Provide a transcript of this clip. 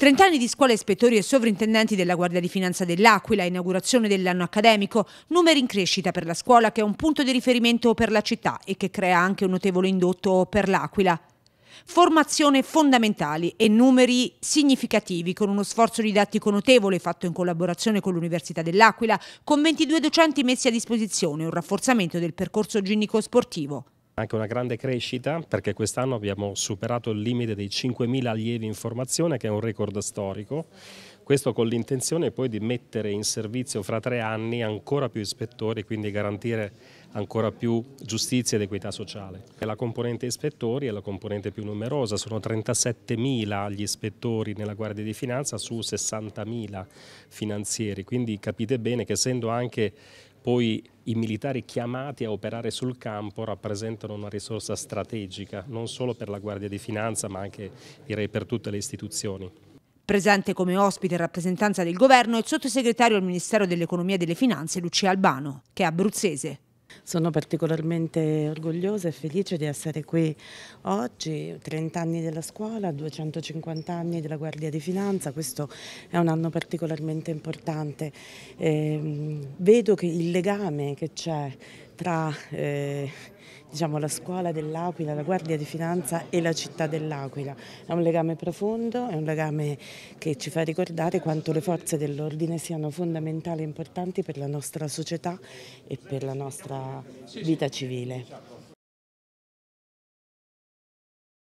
30 anni di scuola ispettori e sovrintendenti della Guardia di Finanza dell'Aquila, inaugurazione dell'anno accademico, numeri in crescita per la scuola che è un punto di riferimento per la città e che crea anche un notevole indotto per l'Aquila. Formazione fondamentali e numeri significativi con uno sforzo didattico notevole fatto in collaborazione con l'Università dell'Aquila, con 22 docenti messi a disposizione, un rafforzamento del percorso ginnico sportivo anche una grande crescita perché quest'anno abbiamo superato il limite dei 5.000 allievi in formazione che è un record storico. Questo con l'intenzione poi di mettere in servizio fra tre anni ancora più ispettori, quindi garantire ancora più giustizia ed equità sociale. La componente ispettori è la componente più numerosa, sono 37.000 gli ispettori nella Guardia di Finanza su 60.000 finanzieri, quindi capite bene che essendo anche poi i militari chiamati a operare sul campo rappresentano una risorsa strategica, non solo per la Guardia di Finanza, ma anche direi per tutte le istituzioni. Presente come ospite in rappresentanza del governo è il sottosegretario al Ministero dell'Economia e delle Finanze Lucia Albano, che è abruzzese. Sono particolarmente orgogliosa e felice di essere qui oggi, 30 anni della scuola, 250 anni della Guardia di Finanza, questo è un anno particolarmente importante. Eh, vedo che il legame che c'è tra eh, diciamo, la scuola dell'Aquila, la Guardia di Finanza e la città dell'Aquila. È un legame profondo, è un legame che ci fa ricordare quanto le forze dell'ordine siano fondamentali e importanti per la nostra società e per la nostra vita civile.